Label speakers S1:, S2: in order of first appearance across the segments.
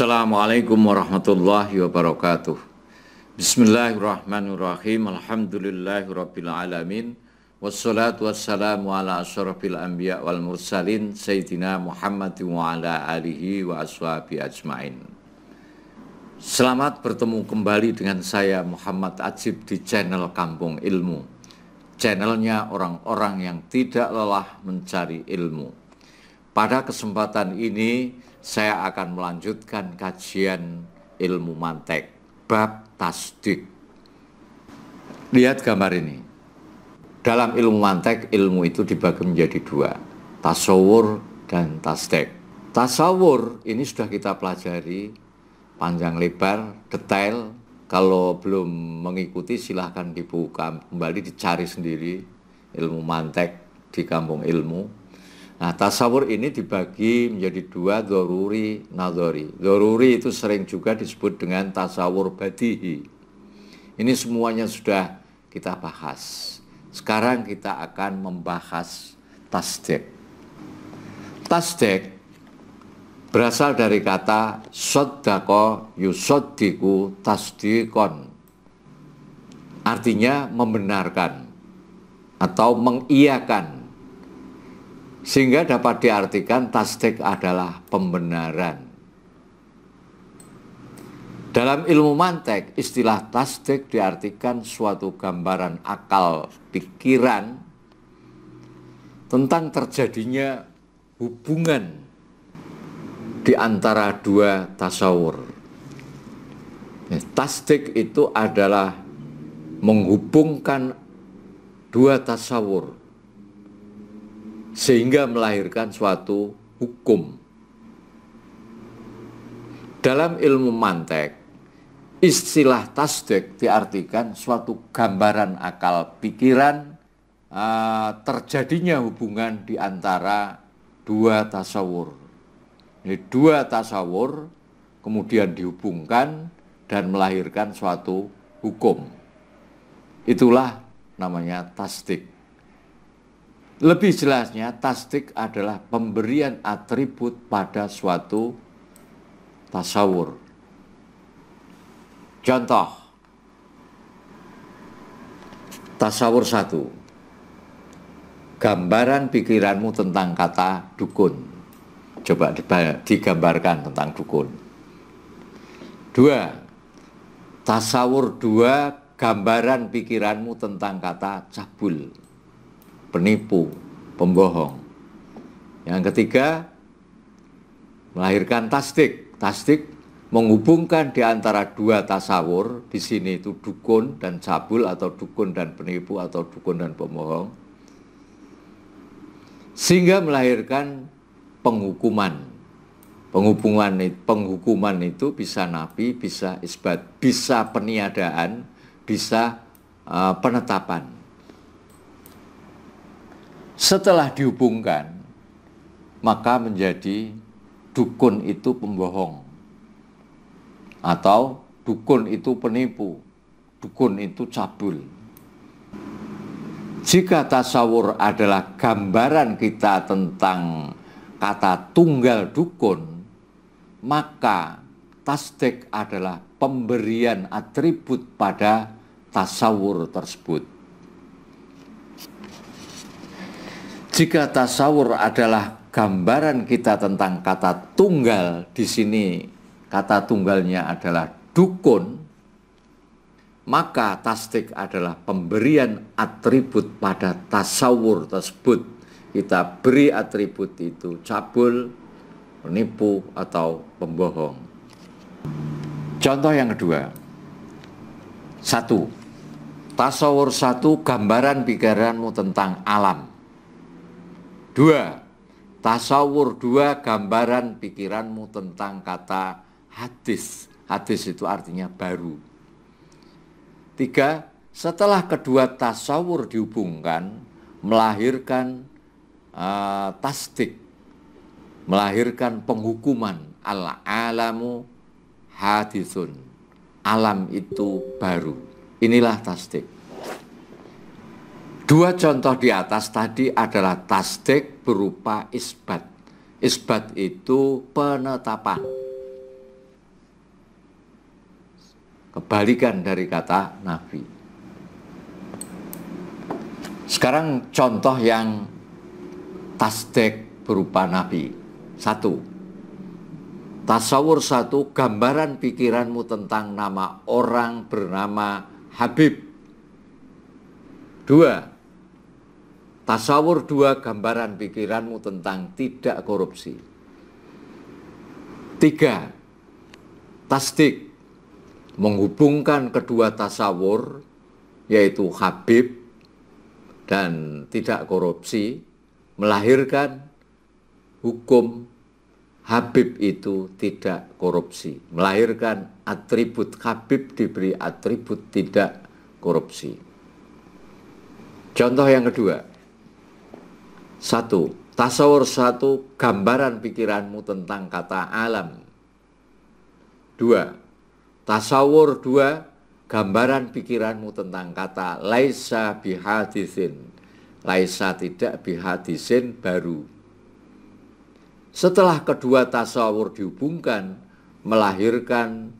S1: Assalamualaikum warahmatullahi wabarakatuh. Bismillahirrahmanirrahim. Alhamdulillahirrabbilalamin. Wassalatu wassalamu ala asyrafil anbiya wal mursalin Sayyidina Muhammad wa ala alihi wa ashabi ajmain Selamat bertemu kembali dengan saya Muhammad Ajib di channel Kampung Ilmu Channelnya orang-orang yang tidak lelah mencari ilmu Pada kesempatan ini saya akan melanjutkan kajian ilmu mantek bab tasdik. Lihat gambar ini. Dalam ilmu mantek, ilmu itu dibagi menjadi dua, tasawur dan tasdik. Tasawur ini sudah kita pelajari panjang lebar, detail. Kalau belum mengikuti silahkan dibuka kembali dicari sendiri ilmu mantek di kampung ilmu Nah, tasawur ini dibagi menjadi dua, doruri, nadori. Doruri itu sering juga disebut dengan tasawur badihi. Ini semuanya sudah kita bahas. Sekarang kita akan membahas tasdek. Tasdek berasal dari kata soddako yusoddiku tasdikon. Artinya membenarkan atau mengiyakan sehingga dapat diartikan tasdik adalah pembenaran. Dalam ilmu mantek, istilah tasdik diartikan suatu gambaran akal pikiran tentang terjadinya hubungan di antara dua tasawur. Ya, tasdik itu adalah menghubungkan dua tasawur sehingga melahirkan suatu hukum. Dalam ilmu mantek, istilah tasdek diartikan suatu gambaran akal pikiran uh, terjadinya hubungan di antara dua tasawur. Ini dua tasawur kemudian dihubungkan dan melahirkan suatu hukum. Itulah namanya tasdik. Lebih jelasnya, tasdik adalah pemberian atribut pada suatu tasawur. Contoh, tasawur satu, gambaran pikiranmu tentang kata dukun. Coba digambarkan tentang dukun. Dua, tasawur dua, gambaran pikiranmu tentang kata cabul penipu, pembohong. Yang ketiga, melahirkan tasdik. Tasdik menghubungkan di antara dua tasawur, di sini itu dukun dan cabul atau dukun dan penipu atau dukun dan pembohong. Sehingga melahirkan penghukuman. penghubungan penghukuman itu bisa nabi, bisa isbat, bisa peniadaan, bisa uh, penetapan. Setelah dihubungkan, maka menjadi dukun itu pembohong atau dukun itu penipu, dukun itu cabul. Jika tasawur adalah gambaran kita tentang kata tunggal dukun, maka tasdek adalah pemberian atribut pada tasawur tersebut. Jika tasawur adalah gambaran kita tentang kata tunggal di sini, kata tunggalnya adalah dukun, maka tasdik adalah pemberian atribut pada tasawur tersebut. Kita beri atribut itu cabul, penipu, atau pembohong. Contoh yang kedua, satu, tasawur satu gambaran pikiranmu tentang alam. Dua, tasawur dua gambaran pikiranmu tentang kata hadis. Hadis itu artinya baru. Tiga, setelah kedua tasawur dihubungkan, melahirkan uh, tasdik, melahirkan penghukuman ala alamu hadisun. Alam itu baru. Inilah tasdik. Dua contoh di atas tadi adalah tasdik berupa isbat. Isbat itu penetapan. Kebalikan dari kata nabi. Sekarang contoh yang tasdik berupa nabi. Satu. Tasawur satu, gambaran pikiranmu tentang nama orang bernama Habib. Dua, Tasawur dua gambaran pikiranmu tentang tidak korupsi. Tiga, tasdik menghubungkan kedua tasawur yaitu Habib dan tidak korupsi melahirkan hukum Habib itu tidak korupsi melahirkan atribut Habib diberi atribut tidak korupsi contoh yang kedua satu, tasawur satu gambaran pikiranmu tentang kata alam. Dua, tasawur dua gambaran pikiranmu tentang kata laisa bihadisin. Laisa tidak bihadisin baru. Setelah kedua tasawur dihubungkan, melahirkan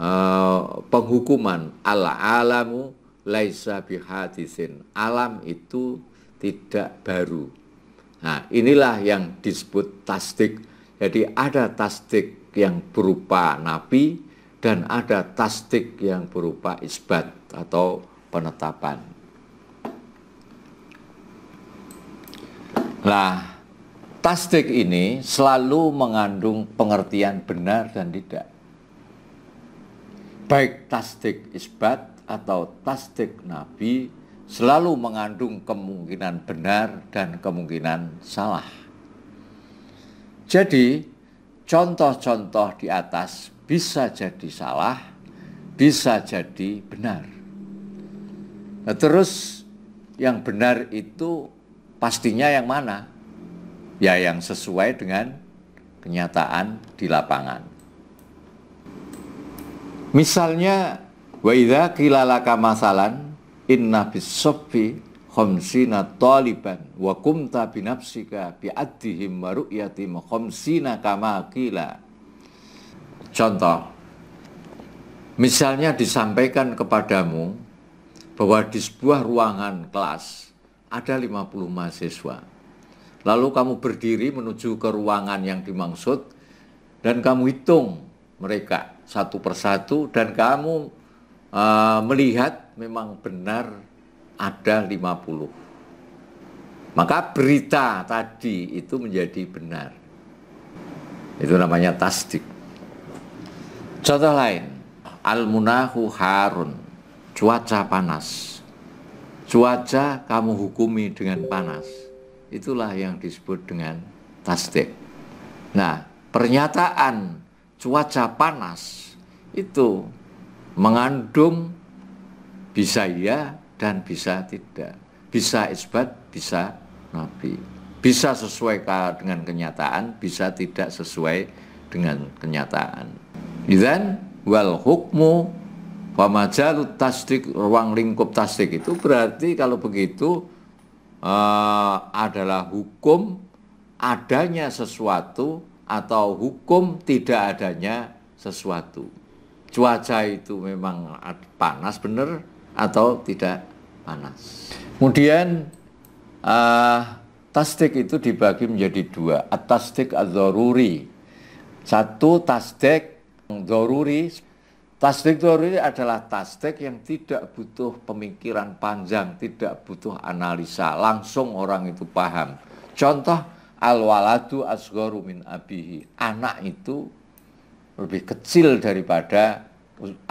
S1: uh, penghukuman ala alamu laisa bihadisin. Alam itu tidak baru Nah, inilah yang disebut tasdik. Jadi ada tasdik yang berupa nabi dan ada tasdik yang berupa isbat atau penetapan. Nah, tasdik ini selalu mengandung pengertian benar dan tidak. Baik tasdik isbat atau tasdik nabi selalu mengandung kemungkinan benar dan kemungkinan salah. Jadi, contoh-contoh di atas bisa jadi salah, bisa jadi benar. Nah, terus yang benar itu pastinya yang mana? Ya yang sesuai dengan kenyataan di lapangan. Misalnya, wa idza qila masalan inna bisoffi khomsina taliban wa kumta binafsika bi'addihim wa ru'yatim khamsina kama contoh misalnya disampaikan kepadamu bahwa di sebuah ruangan kelas ada 50 mahasiswa lalu kamu berdiri menuju ke ruangan yang dimaksud dan kamu hitung mereka satu persatu dan kamu uh, melihat memang benar ada 50. Maka berita tadi itu menjadi benar. Itu namanya tasdik. Contoh lain, al-munahu harun, cuaca panas. Cuaca kamu hukumi dengan panas. Itulah yang disebut dengan tasdik. Nah, pernyataan cuaca panas itu mengandung bisa iya dan bisa tidak. Bisa isbat, bisa nabi. Bisa sesuai dengan kenyataan, bisa tidak sesuai dengan kenyataan. Dan wal hukmu pamajalut tasdik ruang lingkup tasdik itu berarti kalau begitu uh, adalah hukum adanya sesuatu atau hukum tidak adanya sesuatu cuaca itu memang panas benar atau tidak panas. Kemudian uh, tasdik itu dibagi menjadi dua, at-tasdik doruri Satu tasdik doruri, tasdik doruri adalah tasdik yang tidak butuh pemikiran panjang, tidak butuh analisa, langsung orang itu paham. Contoh al-waladu min abihi, anak itu lebih kecil daripada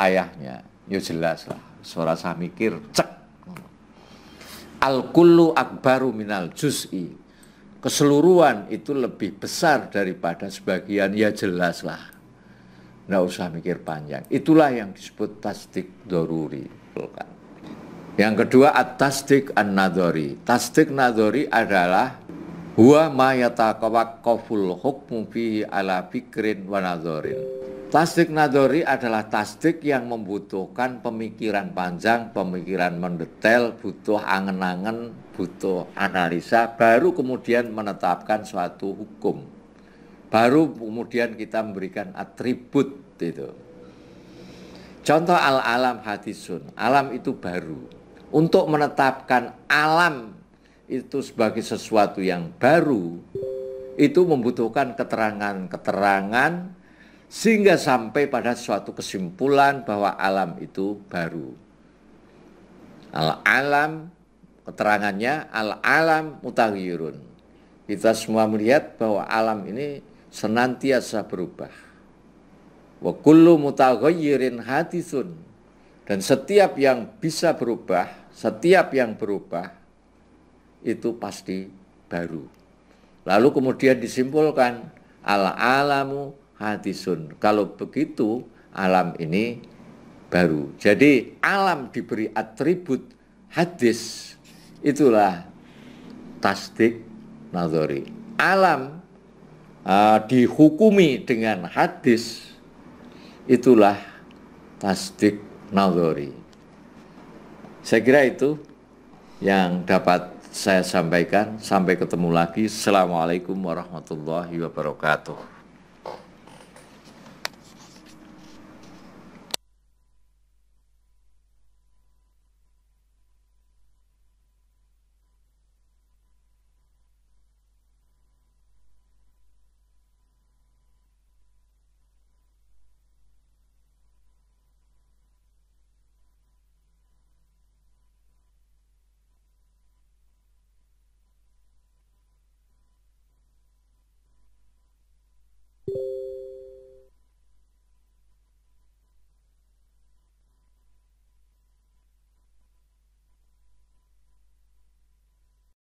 S1: ayahnya. Ya jelas lah, suara saya mikir, cek. Al-kullu akbaru minal juz'i. Keseluruhan itu lebih besar daripada sebagian, ya jelas lah. Nggak usah mikir panjang. Itulah yang disebut tasdik doruri. Yang kedua, at-tasdik an-nadori. Tasdik nadori adalah Huwa ma yataqawakaful hukmu fihi ala fikrin wa nadhorin. Tasdik nadori adalah tasdik yang membutuhkan pemikiran panjang, pemikiran mendetail, butuh angen-angen, butuh analisa, baru kemudian menetapkan suatu hukum. Baru kemudian kita memberikan atribut itu. Contoh al-alam hadisun, alam itu baru. Untuk menetapkan alam itu sebagai sesuatu yang baru itu membutuhkan keterangan-keterangan sehingga sampai pada suatu kesimpulan bahwa alam itu baru. Al-alam keterangannya al-alam mutaghirun. Kita semua melihat bahwa alam ini senantiasa berubah. Wa kullu mutaghayyirin hadithun. Dan setiap yang bisa berubah, setiap yang berubah itu pasti baru. Lalu kemudian disimpulkan ala alamu hadisun. Kalau begitu alam ini baru. Jadi alam diberi atribut hadis. Itulah tasdik nazari. Alam uh, dihukumi dengan hadis. Itulah tasdik nazari. Saya kira itu yang dapat saya sampaikan. Sampai ketemu lagi. Assalamualaikum warahmatullahi wabarakatuh.